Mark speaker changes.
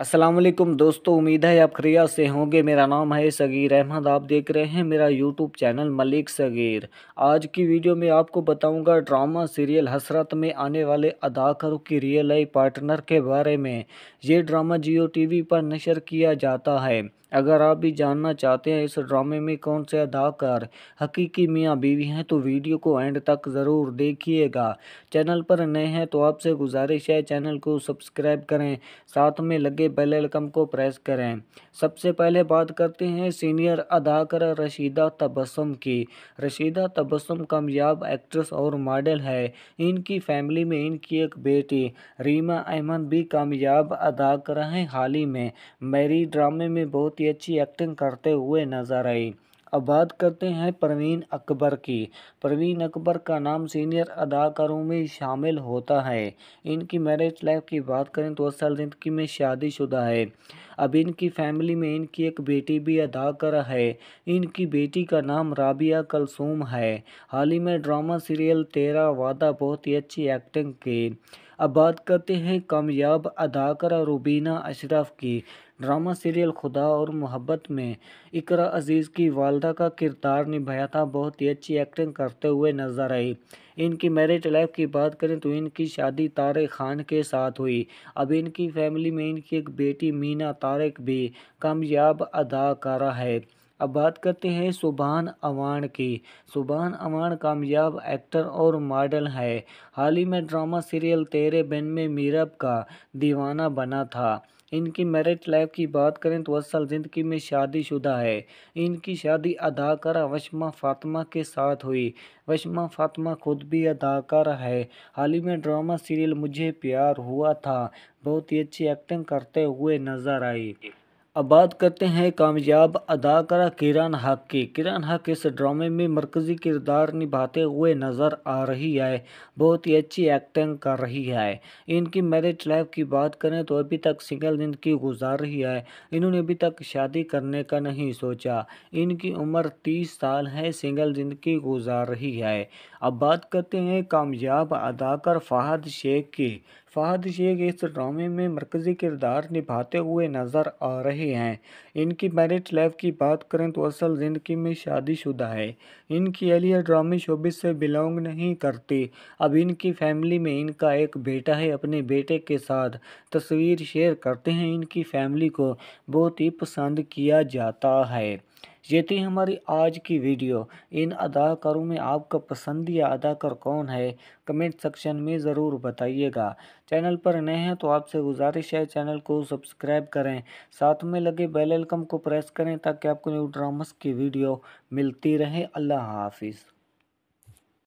Speaker 1: असलम दोस्तों उम्मीद है आप खरिया से होंगे मेरा नाम है सगीर अहमद आप देख रहे हैं मेरा यूट्यूब चैनल मलिक सगीर आज की वीडियो में आपको बताऊंगा ड्रामा सीरियल हसरत में आने वाले अदाकारों की रियल लाइफ पार्टनर के बारे में ये ड्रामा जियो टीवी पर नशर किया जाता है अगर आप भी जानना चाहते हैं इस ड्रामे में कौन से अदाकार हकीकी मियाँ बीवी हैं तो वीडियो को एंड तक ज़रूर देखिएगा चैनल पर नए हैं तो आपसे गुजारिश है चैनल को सब्सक्राइब करें साथ में लगे बेल आइकन को प्रेस करें सबसे पहले बात करते हैं सीनियर अदाकर रशीदा तबसम की रशीदा तबसम कामयाब एक्ट्रेस और मॉडल है इनकी फैमिली में इनकी एक बेटी रीमा अहमद भी कामयाब अदाकारा हैं हाल ही में मेरी ड्रामे में बहुत ही अच्छी एक्टिंग करते हुए नजर आई अब बात करते हैं परवीन अकबर की परवीन अकबर का नाम सीनियर अदाकारों में शामिल होता है इनकी मैरिज लाइफ की बात करें तो असल ज़िंदगी में शादीशुदा है अब इनकी फैमिली में इनकी एक बेटी भी अदाकर है इनकी बेटी का नाम राबिया कलसूम है हाल ही में ड्रामा सीरियल तेरा वादा बहुत ही अच्छी एक्टिंग की अब बात करते हैं कामयाब अदाकारा रूबीना अशरफ की ड्रामा सीरियल खुदा और मोहब्बत में इकरा अजीज़ की वालदा का किरदार निभाया था बहुत ही अच्छी एक्टिंग करते हुए नजर आई इनकी मैरिड लाइफ की बात करें तो इनकी शादी तारे खान के साथ हुई अब इनकी फैमिली में इनकी एक बेटी मीना तारक भी कामयाब अदाकारा है अब बात करते हैं सुबहान अवान की सुबहान अवान कामयाब एक्टर और मॉडल है हाल ही में ड्रामा सीरियल तेरे बिन में मीरब का दीवाना बना था इनकी मैरिज लाइफ की बात करें तो असल ज़िंदगी में शादीशुदा है इनकी शादी अदाकारा वशमा फातिमा के साथ हुई वशमा फातिमा खुद भी अदाकारा है हाल ही में ड्रामा सीरियल मुझे प्यार हुआ था बहुत ही अच्छी एक्टिंग करते हुए नज़र आई अब बात करते हैं कामयाब अदाकारा किरण हक की किरण हक इस ड्रामे में मरकज़ी किरदार निभाते हुए नज़र आ रही है बहुत ही अच्छी एक्टिंग कर रही है इनकी मैरिज लाइफ की बात करें तो अभी तक सिंगल ज़िंदगी गुजार रही है इन्होंने अभी तक शादी करने का नहीं सोचा इनकी उम्र तीस साल है सिंगल ज़िंदगी गुजार रही है अब बात करते हैं कामयाब अदाकार फहद शेख की फहद शेख इस ड्रामे में मरकज़ी किरदार निभाते हुए नज़र आ रहे हैं इनकी मैरिज लाइफ की बात करें तो असल ज़िंदगी में शादीशुदा है इनकी अलिया ड्रामे शोबे से बिलोंग नहीं करती अब इनकी फैमिली में इनका एक बेटा है अपने बेटे के साथ तस्वीर शेयर करते हैं इनकी फैमिली को बहुत ही पसंद किया जाता है ये थी हमारी आज की वीडियो इन अदाकारों में आपका पसंदीदा अदाकार कौन है कमेंट सेक्शन में ज़रूर बताइएगा चैनल पर नए हैं तो आपसे गुजारिश है चैनल को सब्सक्राइब करें साथ में लगे बेल आइकन को प्रेस करें ताकि आपको न्यू ड्रामस की वीडियो मिलती रहे अल्लाह हाफिज़